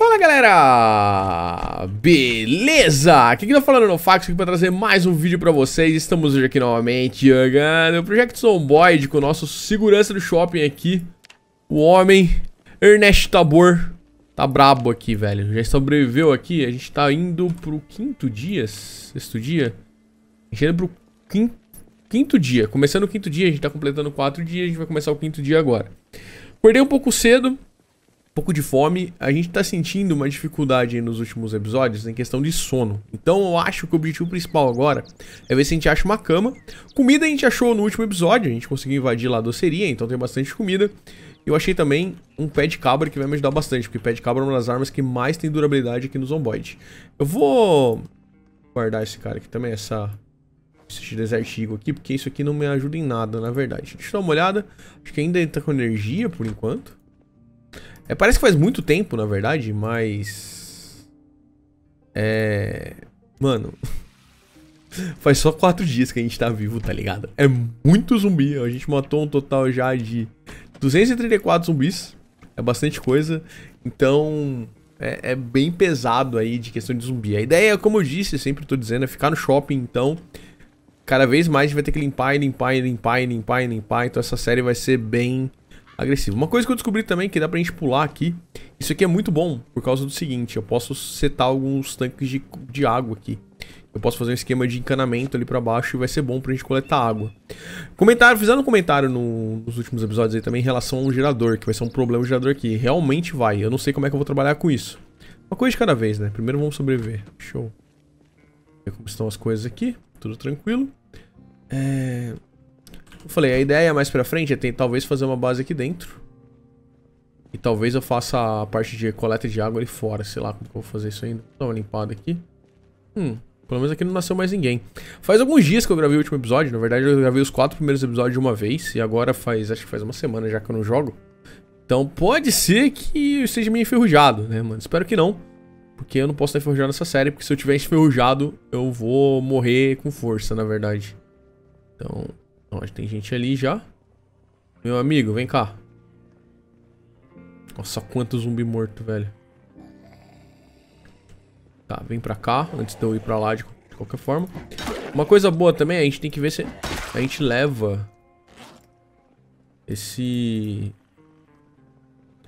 Fala galera, beleza? Aqui que tá falando no Fax aqui pra trazer mais um vídeo pra vocês Estamos hoje aqui novamente jogando o Project Zomboid com o nosso segurança do shopping aqui O homem, Ernest Tabor, tá brabo aqui velho Já sobreviveu aqui, a gente tá indo pro quinto dia, sexto dia A gente tá indo pro quinto, quinto dia, começando o quinto dia, a gente tá completando quatro dias, a gente vai começar o quinto dia agora Acordei um pouco cedo pouco de fome, a gente tá sentindo uma dificuldade nos últimos episódios em questão de sono. Então eu acho que o objetivo principal agora é ver se a gente acha uma cama. Comida a gente achou no último episódio, a gente conseguiu invadir lá a doceria, então tem bastante comida. Eu achei também um pé de cabra que vai me ajudar bastante, porque pé de cabra é uma das armas que mais tem durabilidade aqui no Zomboid. Eu vou guardar esse cara aqui também, essa esse Desert Eagle aqui, porque isso aqui não me ajuda em nada, na verdade. Deixa eu dar uma olhada. Acho que ainda tá com energia por enquanto. É, parece que faz muito tempo, na verdade, mas. É. Mano. faz só quatro dias que a gente tá vivo, tá ligado? É muito zumbi. A gente matou um total já de 234 zumbis. É bastante coisa. Então. É, é, bem pesado aí de questão de zumbi. A ideia, como eu disse, sempre tô dizendo, é ficar no shopping, então. Cada vez mais a gente vai ter que limpar e limpar e limpar e limpar e limpar. Então essa série vai ser bem agressivo. Uma coisa que eu descobri também que dá pra gente pular aqui, isso aqui é muito bom por causa do seguinte, eu posso setar alguns tanques de, de água aqui. Eu posso fazer um esquema de encanamento ali pra baixo e vai ser bom pra gente coletar água. Comentário, fizeram um comentário no, nos últimos episódios aí também em relação ao gerador, que vai ser um problema o gerador aqui. Realmente vai, eu não sei como é que eu vou trabalhar com isso. Uma coisa de cada vez, né? Primeiro vamos sobreviver. Show. Ver como estão as coisas aqui, tudo tranquilo. É... Eu falei, a ideia mais pra frente é tem, talvez fazer uma base aqui dentro. E talvez eu faça a parte de coleta de água ali fora, sei lá como que eu vou fazer isso ainda. Dá uma limpada aqui. Hum, pelo menos aqui não nasceu mais ninguém. Faz alguns dias que eu gravei o último episódio, na verdade eu gravei os quatro primeiros episódios de uma vez. E agora faz, acho que faz uma semana já que eu não jogo. Então pode ser que eu esteja meio enferrujado, né, mano? Espero que não. Porque eu não posso estar enferrujado nessa série, porque se eu tiver enferrujado, eu vou morrer com força, na verdade. Então, Onde tem gente ali já. Meu amigo, vem cá. Nossa, quanto zumbi morto, velho. Tá, vem pra cá, antes de eu ir pra lá de, de qualquer forma. Uma coisa boa também, a gente tem que ver se a gente leva esse...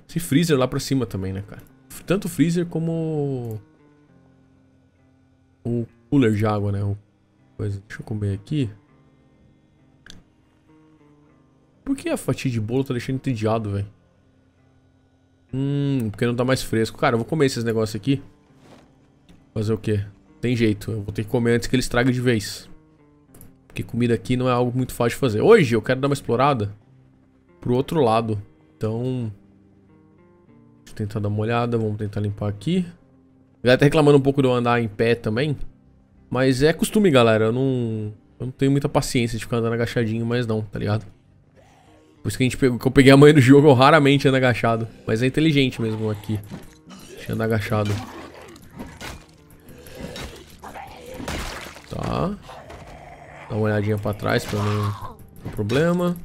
Esse freezer lá pra cima também, né, cara? Tanto o freezer como o cooler de água, né? O... Coisa. Deixa eu comer aqui. Por que a fatia de bolo tá deixando entediado, velho? Hum, porque não tá mais fresco. Cara, eu vou comer esses negócios aqui. Fazer o quê? Tem jeito, eu vou ter que comer antes que ele estrague de vez. Porque comida aqui não é algo muito fácil de fazer. Hoje eu quero dar uma explorada pro outro lado. Então... Deixa eu tentar dar uma olhada, vamos tentar limpar aqui. A galera tá reclamando um pouco de eu andar em pé também. Mas é costume, galera. Eu não, eu não tenho muita paciência de ficar andando agachadinho mais não, tá ligado? Por isso que, a gente pegou, que eu peguei a mãe do jogo, eu raramente ando agachado. Mas é inteligente mesmo aqui. Deixa eu andar agachado. Tá. Dá uma olhadinha pra trás pra não ter problema.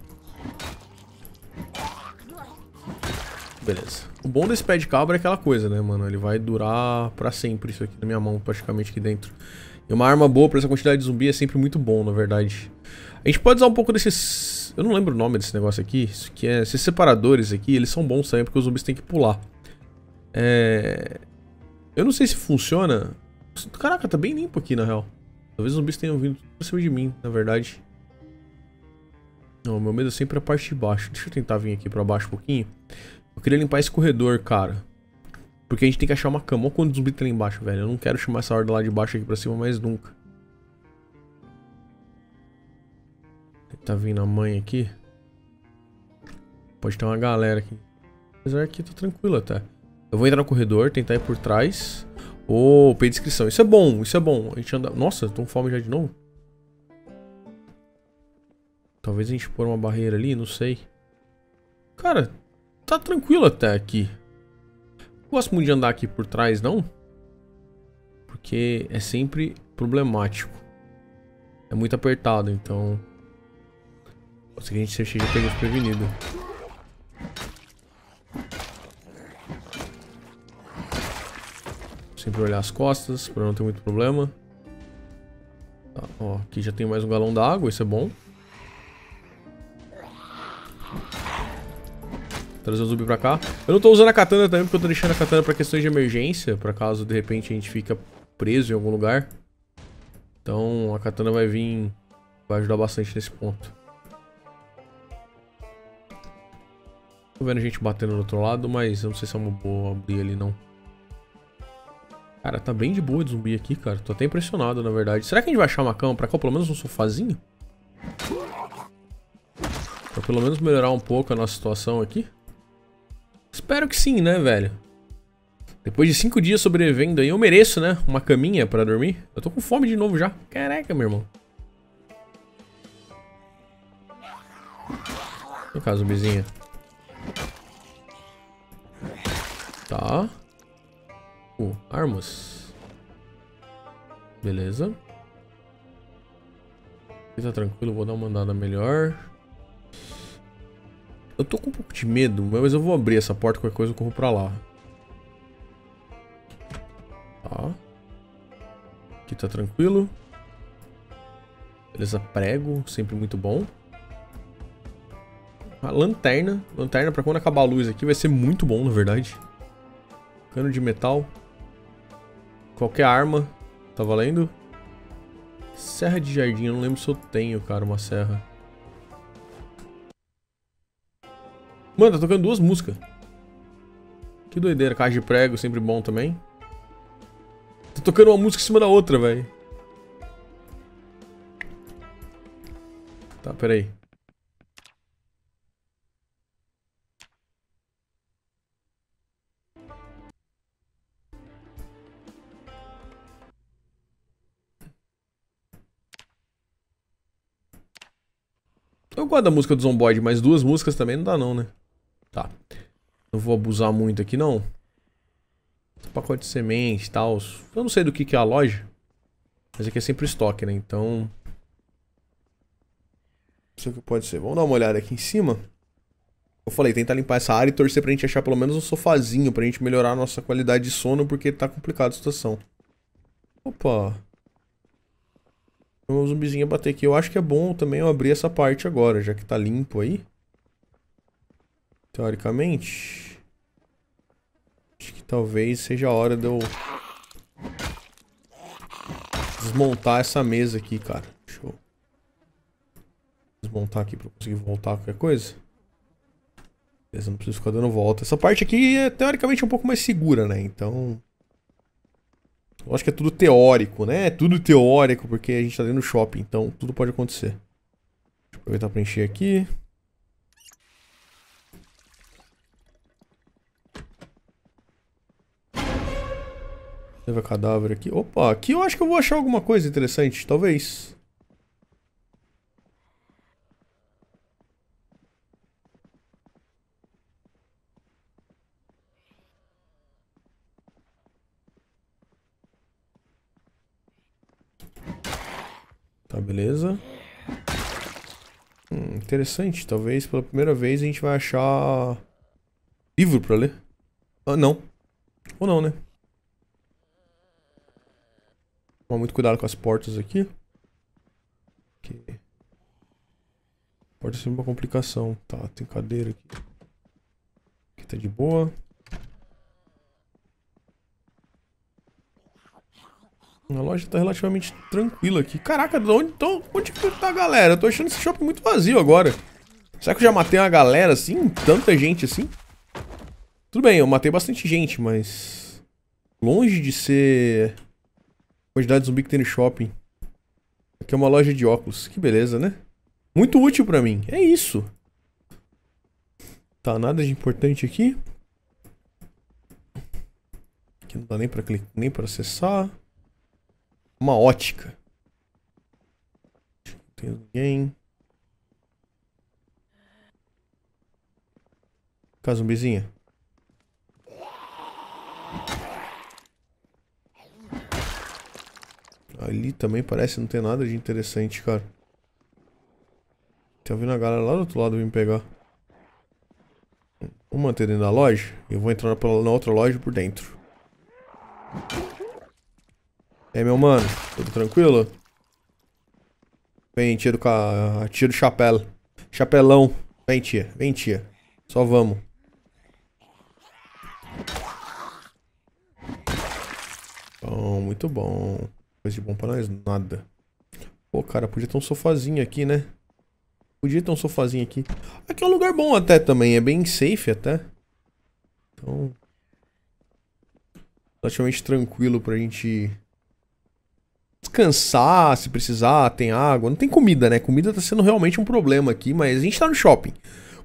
Beleza. O bom desse pé de cabra é aquela coisa, né, mano? Ele vai durar pra sempre isso aqui na minha mão, praticamente aqui dentro. E uma arma boa pra essa quantidade de zumbi é sempre muito bom, na verdade. A gente pode usar um pouco desses eu não lembro o nome desse negócio aqui. Isso que é. Esses separadores aqui, eles são bons também, porque os zumbis têm que pular. É. Eu não sei se funciona. Caraca, tá bem limpo aqui, na real. Talvez os zumbis tenham vindo pra cima de mim, na verdade. Não, meu medo é sempre a parte de baixo. Deixa eu tentar vir aqui pra baixo um pouquinho. Eu queria limpar esse corredor, cara. Porque a gente tem que achar uma cama. Olha quantos zumbis tem lá embaixo, velho. Eu não quero chamar essa horda lá de baixo aqui pra cima mais nunca. Tá vindo a mãe aqui. Pode ter uma galera aqui. Apesar que tá tranquilo até. Eu vou entrar no corredor, tentar ir por trás. Ô, oh, pay inscrição Isso é bom, isso é bom. A gente anda... Nossa, tô com fome já de novo. Talvez a gente pôr uma barreira ali, não sei. Cara, tá tranquilo até aqui. Não gosto muito de andar aqui por trás, não. Porque é sempre problemático. É muito apertado, então... O seguinte, se eu cheguei, pegou desprevenido. Sempre olhar as costas, pra não ter muito problema. Tá, ó, aqui já tem mais um galão d'água, isso é bom. Trazer o zumbi pra cá. Eu não tô usando a katana também, porque eu tô deixando a katana pra questões de emergência, pra caso, de repente, a gente fica preso em algum lugar. Então, a katana vai vir... Vai ajudar bastante nesse ponto. Tô vendo gente batendo do outro lado, mas eu não sei se é uma boa abrir ali, não. Cara, tá bem de boa de zumbi aqui, cara. Tô até impressionado, na verdade. Será que a gente vai achar uma cama pra cá? Pelo menos um sofazinho? Pra pelo menos melhorar um pouco a nossa situação aqui? Espero que sim, né, velho? Depois de cinco dias sobrevivendo aí, eu mereço, né? Uma caminha pra dormir. Eu tô com fome de novo já. Caraca, meu irmão. Vem cá, zumbizinha. Tá. armas uh, Beleza. Aqui tá tranquilo, vou dar uma andada melhor. Eu tô com um pouco de medo, mas eu vou abrir essa porta, qualquer coisa eu corro pra lá. Tá. Aqui tá tranquilo. Beleza, prego, sempre muito bom. A ah, lanterna. Lanterna pra quando acabar a luz aqui vai ser muito bom, na verdade. Cano de metal. Qualquer arma. Tá valendo? Serra de jardim. Eu não lembro se eu tenho, cara, uma serra. Mano, tá tocando duas músicas. Que doideira. Caixa de prego, sempre bom também. Tá tocando uma música em cima da outra, velho. Tá, peraí. gosto da música do Zomboid, mas duas músicas também não dá não, né? Tá. Não vou abusar muito aqui, não. Pacote de sementes e tal. Eu não sei do que, que é a loja. Mas aqui é sempre estoque, né? Então... o que pode ser. Vamos dar uma olhada aqui em cima. Eu falei, tentar limpar essa área e torcer pra gente achar pelo menos um sofazinho pra gente melhorar a nossa qualidade de sono, porque tá complicado a situação. Opa! Um zumbizinho bater aqui. Eu acho que é bom também eu abrir essa parte agora, já que tá limpo aí. Teoricamente. Acho que talvez seja a hora de eu... Desmontar essa mesa aqui, cara. Deixa eu... Desmontar aqui pra eu conseguir voltar qualquer coisa. Beleza, não preciso ficar dando volta. Essa parte aqui é teoricamente um pouco mais segura, né? Então... Eu acho que é tudo teórico, né? É tudo teórico, porque a gente tá dentro do shopping, então tudo pode acontecer. Deixa eu aproveitar pra encher aqui. Leva cadáver aqui. Opa, aqui eu acho que eu vou achar alguma coisa interessante, talvez. Interessante. Talvez pela primeira vez a gente vai achar livro para ler. Ah, não. Ou não, né? Tomar muito cuidado com as portas aqui. Que... Porta é uma complicação. Tá, tem cadeira aqui. Aqui tá de boa. A loja tá relativamente tranquila aqui. Caraca, onde, tô, então, onde que tá a galera? Eu tô achando esse shopping muito vazio agora. Será que eu já matei uma galera assim? Tanta gente assim? Tudo bem, eu matei bastante gente, mas... Longe de ser... A quantidade de zumbi que tem no shopping. Aqui é uma loja de óculos. Que beleza, né? Muito útil pra mim. É isso. Tá, nada de importante aqui. Aqui não dá nem pra, clicar, nem pra acessar uma ótica. Não tem ninguém. Cá, zumbizinha. Ali também parece não ter nada de interessante, cara. Tá vindo a galera lá do outro lado vir pegar. Vou manter dentro da loja. Eu vou entrar na outra loja por dentro. E aí, meu mano? Tudo tranquilo? Vem, tiro com a... Tiro chapéu. Chapelão. Vem, tia. Vem, tia. Só vamos. Bom, muito bom. Coisa de bom pra nós, nada. Pô, cara, podia ter um sofazinho aqui, né? Podia ter um sofazinho aqui. Aqui é um lugar bom até também, é bem safe até. Então... Relativamente tranquilo pra gente descansar se precisar, tem água, não tem comida, né? Comida tá sendo realmente um problema aqui, mas a gente tá no shopping.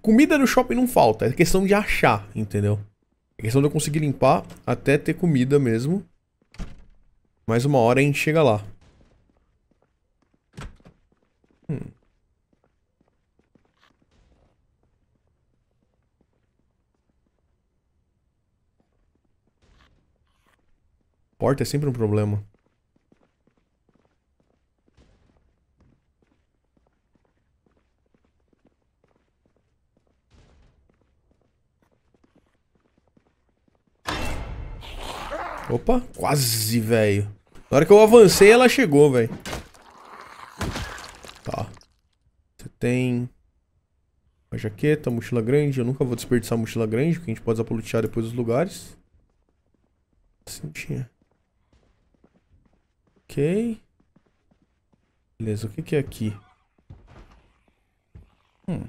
Comida no shopping não falta, é questão de achar, entendeu? É questão de eu conseguir limpar até ter comida mesmo. Mais uma hora a gente chega lá. Hum. Porta é sempre um problema. Opa, quase, velho. Na hora que eu avancei, ela chegou, velho. Tá. Você tem... Uma jaqueta, mochila grande. Eu nunca vou desperdiçar mochila grande, porque a gente pode lutear depois os lugares. Cintinha. Assim ok. Beleza, o que, que é aqui? Hum,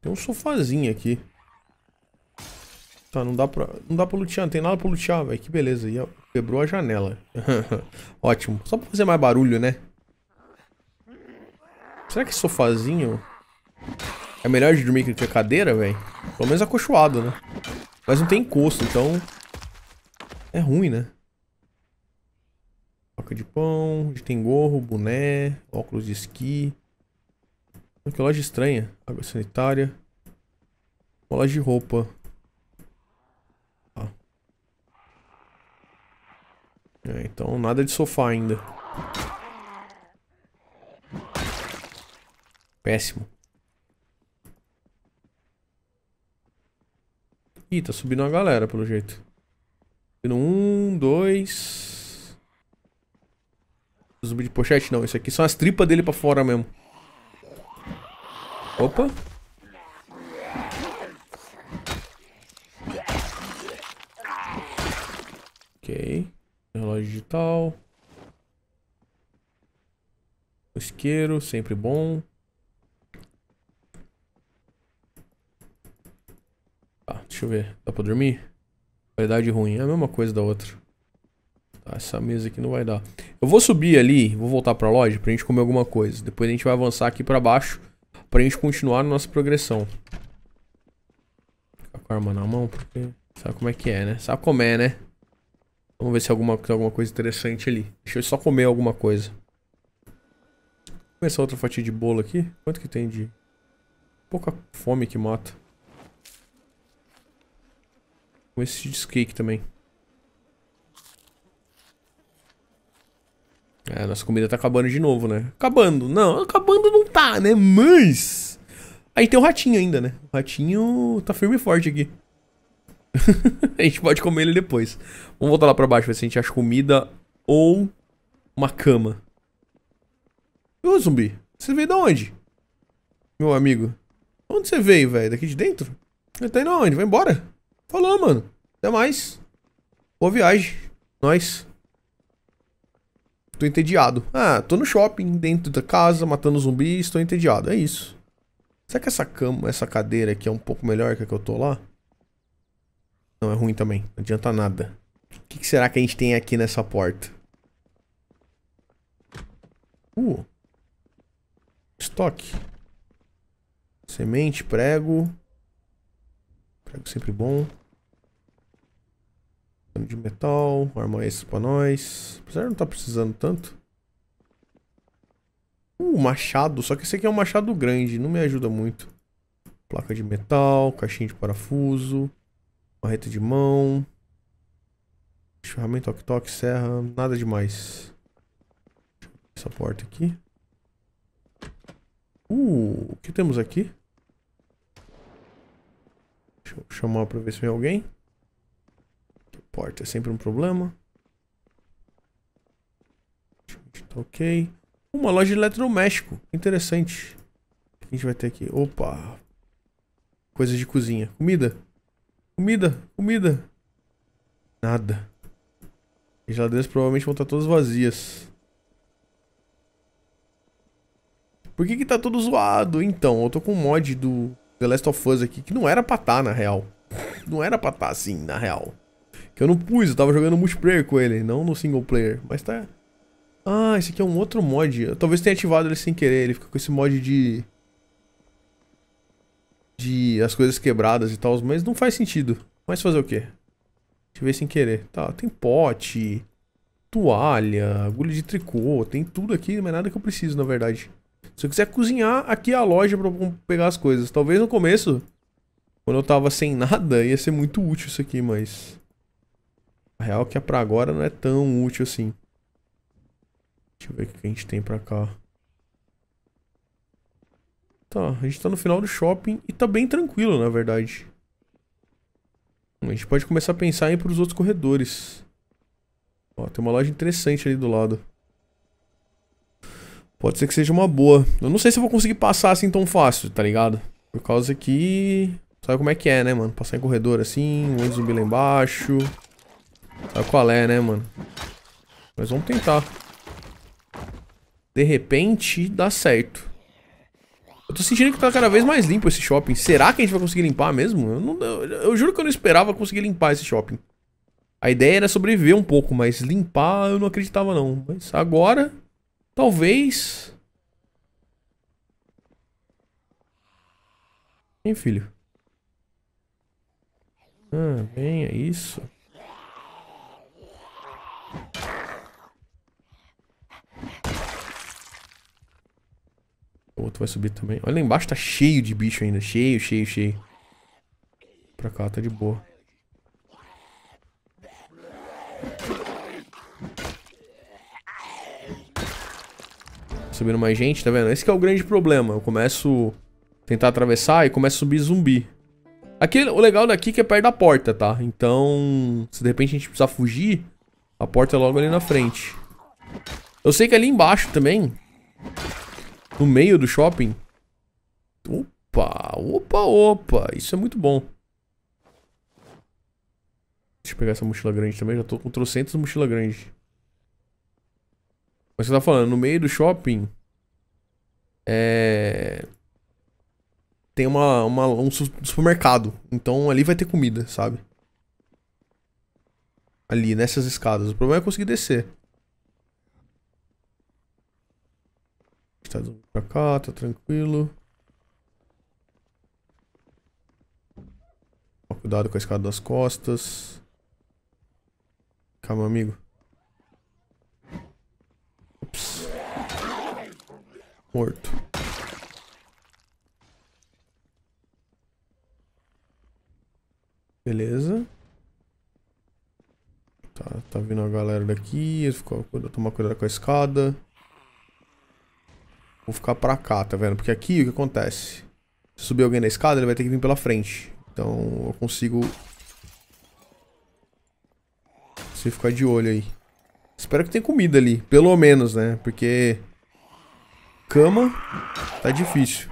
tem um sofazinho aqui. Tá, não dá pra, não dá pra lutear, não tem nada pra lutear, velho. Que beleza. quebrou a janela. Ótimo. Só pra fazer mais barulho, né? Será que sofazinho é melhor de dormir que a cadeira, velho? Pelo menos acolchoado, né? Mas não tem encosto, então... É ruim, né? Toca de pão, tem gorro, boné, óculos de esqui. Que loja estranha. Água sanitária. Uma loja de roupa. É, então nada de sofá ainda. Péssimo. Ih, tá subindo uma galera, pelo jeito. Subindo um, dois... Zumbi de pochete? Não, isso aqui são as tripas dele pra fora mesmo. Opa. Ok. Relógio digital. Isqueiro, sempre bom. Tá, deixa eu ver. Dá pra dormir? Qualidade ruim. É a mesma coisa da outra. Tá, essa mesa aqui não vai dar. Eu vou subir ali, vou voltar pra loja pra gente comer alguma coisa. Depois a gente vai avançar aqui pra baixo pra gente continuar a nossa progressão. Ficar com a arma na mão, porque sabe como é que é, né? Sabe como é, né? Vamos ver se alguma, tem alguma coisa interessante ali. Deixa eu só comer alguma coisa. Vou começar outra fatia de bolo aqui. Quanto que tem de... Pouca fome que mata. Com esse cheesecake também. É, nossa comida tá acabando de novo, né? Acabando. Não, acabando não tá, né? Mas... Aí tem o ratinho ainda, né? O ratinho tá firme e forte aqui. a gente pode comer ele depois. Vamos voltar lá pra baixo, ver se a gente acha comida ou uma cama. Ô, zumbi, você veio de onde? Meu amigo. Onde você veio, velho? Daqui de dentro? Ele tá indo aonde? Vai embora. Falou, mano. Até mais. Boa viagem. Nós. Tô entediado. Ah, tô no shopping, dentro da casa, matando zumbi, estou entediado. É isso. Será que essa cama, essa cadeira aqui é um pouco melhor que a que eu tô lá? Não, é ruim também. Não adianta nada. O que, que será que a gente tem aqui nessa porta? Uh. Estoque. Semente, prego. Prego sempre bom. Pano de metal. Arma extra pra nós. Apesar de não estar tá precisando tanto. Uh, machado. Só que esse aqui é um machado grande. Não me ajuda muito. Placa de metal. Caixinha de parafuso. Marreta de mão. Ferramenta, toque-toque, serra. Nada demais. Essa porta aqui. Uh, o que temos aqui? Deixa eu chamar pra ver se vem alguém. Porta é sempre um problema. Tá ok. Uma loja de eletrodoméstico. Interessante. O que a gente vai ter aqui? Opa. Coisas de cozinha. Comida. Comida, comida. Nada. As geladeiras provavelmente vão estar todas vazias. Por que que tá tudo zoado? Então, eu tô com um mod do The Last of Us aqui, que não era pra tá, na real. Não era pra tá assim, na real. Que eu não pus, eu tava jogando multiplayer com ele, não no single player. Mas tá... Ah, esse aqui é um outro mod. Eu talvez tenha ativado ele sem querer, ele fica com esse mod de de as coisas quebradas e tal, mas não faz sentido. Mas fazer o quê? Deixa eu ver sem querer. Tá, tem pote, toalha, agulha de tricô, tem tudo aqui, mas nada que eu preciso, na verdade. Se eu quiser cozinhar, aqui é a loja pra pegar as coisas. Talvez no começo, quando eu tava sem nada, ia ser muito útil isso aqui, mas... A real é que é pra agora não é tão útil assim. Deixa eu ver o que a gente tem pra cá. Tá, a gente tá no final do shopping e tá bem tranquilo, na verdade. A gente pode começar a pensar em ir pros outros corredores. Ó, tem uma loja interessante ali do lado. Pode ser que seja uma boa. Eu não sei se eu vou conseguir passar assim tão fácil, tá ligado? Por causa que... Sabe como é que é, né, mano? Passar em corredor assim, um monte de zumbi lá embaixo. Sabe qual é, né, mano? Mas vamos tentar. De repente, dá certo. Eu tô sentindo que tá cada vez mais limpo esse shopping. Será que a gente vai conseguir limpar mesmo? Eu, não, eu, eu juro que eu não esperava conseguir limpar esse shopping. A ideia era sobreviver um pouco, mas limpar eu não acreditava não. Mas agora, talvez... Hein, filho? Ah, bem, é isso. O outro vai subir também. Olha lá embaixo, tá cheio de bicho ainda. Cheio, cheio, cheio. Pra cá, tá de boa. Subindo mais gente, tá vendo? Esse é o grande problema. Eu começo a tentar atravessar e começo a subir zumbi. Aqui, o legal daqui é que é perto da porta, tá? Então, se de repente a gente precisar fugir, a porta é logo ali na frente. Eu sei que é ali embaixo também no meio do shopping. Opa, opa, opa. Isso é muito bom. Deixa eu pegar essa mochila grande também. Já tô com trocentos mochila grande. Mas você tá falando, no meio do shopping... É... Tem uma, uma, um supermercado. Então ali vai ter comida, sabe? Ali, nessas escadas. O problema é conseguir descer. Está pra cá, tá tranquilo. Ó, cuidado com a escada das costas. Calma, amigo. Ops. Morto. Beleza. Tá, tá vindo a galera daqui. Tomar cuidado com a escada. Vou ficar pra cá, tá vendo? Porque aqui o que acontece? Se subir alguém na escada, ele vai ter que vir pela frente. Então eu consigo... Se ficar de olho aí. Espero que tenha comida ali. Pelo menos, né? Porque... Cama... Tá difícil.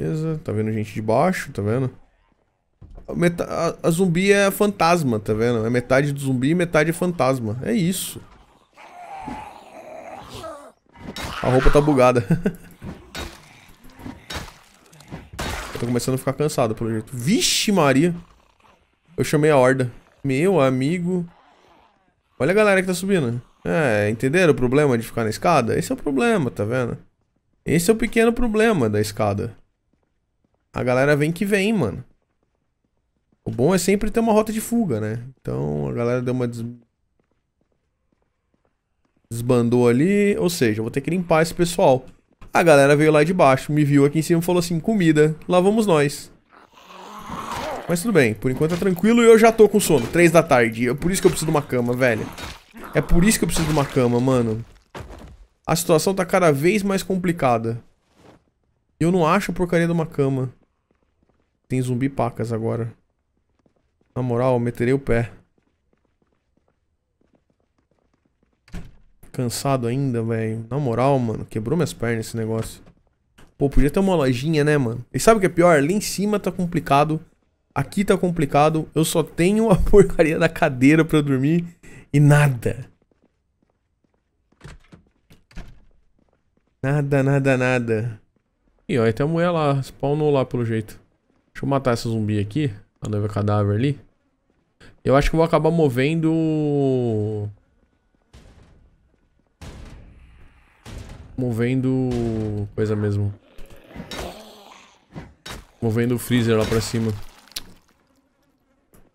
Beleza, tá vendo gente de baixo, tá vendo? a, a, zumbi é fantasma, tá vendo? É metade do zumbi e metade é fantasma. É isso. A roupa tá bugada. tô começando a ficar cansado, pelo jeito. Vixe Maria! Eu chamei a horda. Meu amigo... Olha a galera que tá subindo. É, entenderam o problema de ficar na escada? Esse é o problema, tá vendo? Esse é o pequeno problema da escada a galera vem que vem, mano. O bom é sempre ter uma rota de fuga, né? Então a galera deu uma des... desbandou ali, ou seja, eu vou ter que limpar esse pessoal. A galera veio lá de baixo, me viu aqui em cima e falou assim: comida, lá vamos nós. Mas tudo bem, por enquanto é tranquilo e eu já tô com sono. Três da tarde. É por isso que eu preciso de uma cama, velho. É por isso que eu preciso de uma cama, mano. A situação tá cada vez mais complicada. Eu não acho porcaria de uma cama. Tem zumbi pacas agora. Na moral, meterei o pé. Cansado ainda, velho. Na moral, mano, quebrou minhas pernas esse negócio. Pô, podia ter uma lojinha, né, mano? E sabe o que é pior? Lá em cima tá complicado. Aqui tá complicado. Eu só tenho a porcaria da cadeira pra eu dormir. E nada. Nada, nada, nada. E ó, até a mulher lá, spawnou lá pelo jeito. Deixa eu matar essa zumbi aqui. A noiva cadáver ali. Eu acho que eu vou acabar movendo... Movendo... Coisa mesmo. Movendo o freezer lá pra cima.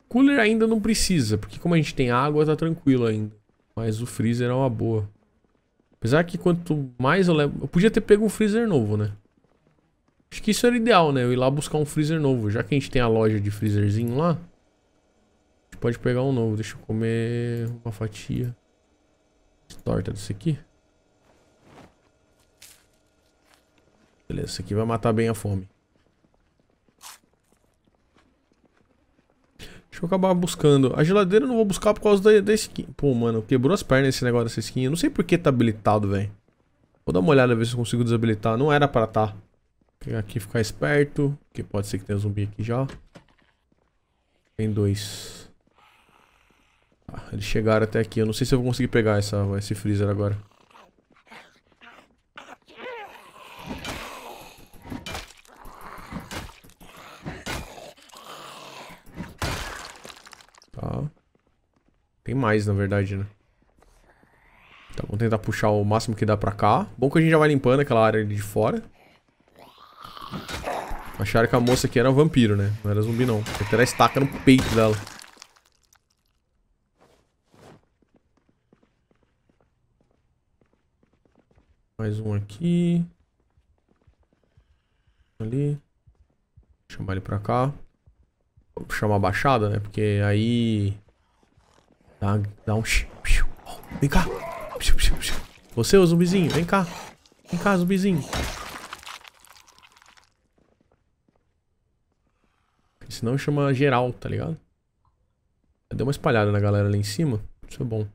Cooler ainda não precisa, porque como a gente tem água, tá tranquilo ainda. Mas o freezer é uma boa. Apesar que quanto mais eu levo... Eu podia ter pego um freezer novo, né? Acho que isso era ideal, né? Eu ir lá buscar um freezer novo. Já que a gente tem a loja de freezerzinho lá, a gente pode pegar um novo. Deixa eu comer uma fatia torta desse aqui. Beleza, isso aqui vai matar bem a fome. Deixa eu acabar buscando. A geladeira eu não vou buscar por causa da, skin. Pô, mano, quebrou as pernas esse negócio dessa skin. Eu não sei por que tá habilitado, velho. Vou dar uma olhada ver se eu consigo desabilitar. Não era pra tá. Pegar aqui e ficar esperto, porque pode ser que tenha um zumbi aqui já. Tem dois. Ah, eles chegaram até aqui. Eu não sei se eu vou conseguir pegar essa, esse freezer agora. Tá. Tem mais, na verdade, né? Tá, vamos tentar puxar o máximo que dá pra cá. Bom que a gente já vai limpando aquela área ali de fora. Acharam que a moça aqui era um vampiro, né? Não era zumbi, não. Tem que ter a estaca no peito dela. Mais um aqui. Ali. Vou chamar ele pra cá. Vou chamar a baixada, né? Porque aí... Dá, dá um... Vem cá. Você, o zumbizinho. Vem cá. Vem cá, zumbizinho. senão chama geral, tá ligado? Deu uma espalhada na galera lá em cima. Isso é bom.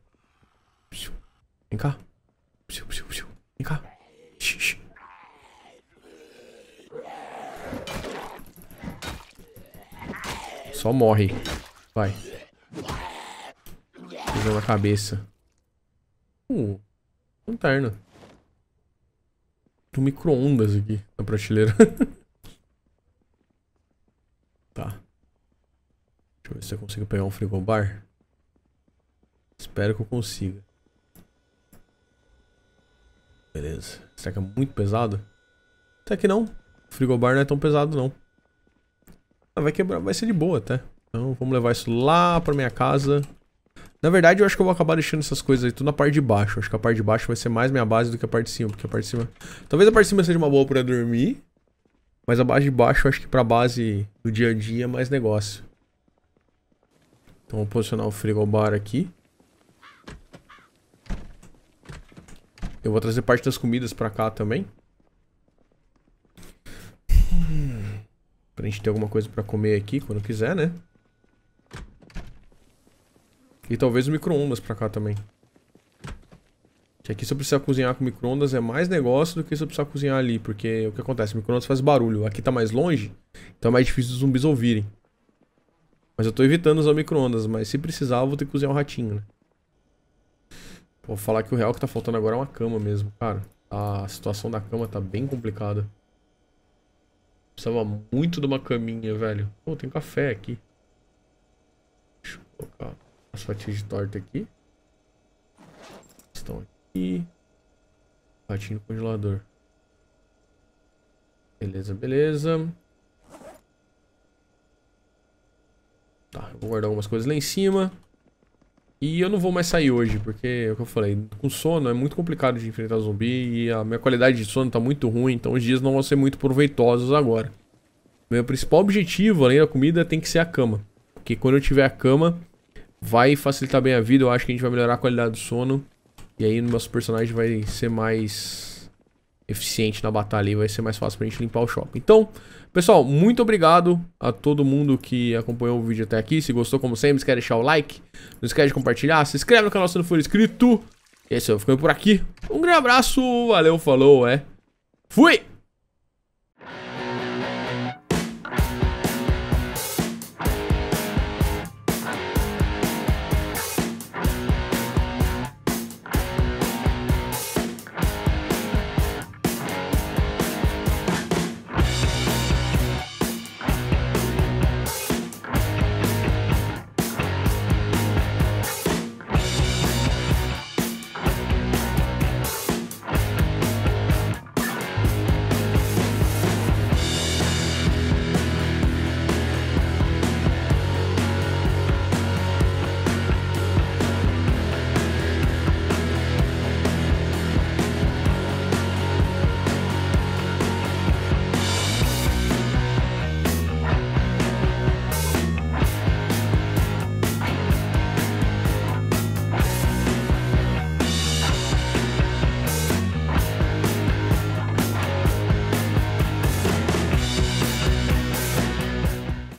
Vem cá. Vem cá. Só morre. Vai. Pisou na cabeça. Uh, lanterna. Tem um micro-ondas aqui na prateleira. Deixa eu ver se eu consigo pegar um frigobar. Espero que eu consiga. Beleza. Será que é muito pesado? Até que não. O frigobar não é tão pesado não. Mas ah, vai quebrar, vai ser de boa até. Então vamos levar isso lá pra minha casa. Na verdade eu acho que eu vou acabar deixando essas coisas aí tudo na parte de baixo. acho que a parte de baixo vai ser mais minha base do que a parte de cima. Porque a parte de cima... Talvez a parte de cima seja uma boa pra dormir. Mas a base de baixo eu acho que pra base do dia a dia é mais negócio. Então vou posicionar o frigobar aqui. Eu vou trazer parte das comidas pra cá também. Hum, pra gente ter alguma coisa pra comer aqui quando quiser, né? E talvez o micro-ondas pra cá também. Que aqui se eu precisar cozinhar com micro-ondas é mais negócio do que se eu precisar cozinhar ali. Porque o que acontece? O micro-ondas faz barulho. Aqui tá mais longe, então é mais difícil os zumbis ouvirem. Mas eu tô evitando usar micro-ondas, mas se precisar eu vou ter que cozinhar um ratinho, né? Vou falar que o real que tá faltando agora é uma cama mesmo, cara. A situação da cama tá bem complicada. Precisava muito de uma caminha, velho. Pô, tem café aqui. Deixa eu colocar as fatias de torta aqui. Estão aqui. Ratinho no congelador. Beleza, beleza. Tá, vou guardar algumas coisas lá em cima. E eu não vou mais sair hoje, porque é o que eu falei, com sono é muito complicado de enfrentar zumbi e a minha qualidade de sono tá muito ruim, então os dias não vão ser muito proveitosos agora. Meu principal objetivo, além da comida, tem que ser a cama. Porque quando eu tiver a cama, vai facilitar bem a vida, eu acho que a gente vai melhorar a qualidade do sono. E aí nosso personagem vai ser mais eficiente na batalha e vai ser mais fácil pra gente limpar o shopping. Então, pessoal, muito obrigado a todo mundo que acompanhou o vídeo até aqui. Se gostou, como sempre, se quer deixar o like, não esquece de compartilhar, se inscreve no canal se não for inscrito. E é isso, eu ficando por aqui. Um grande abraço, valeu, falou, é. Fui!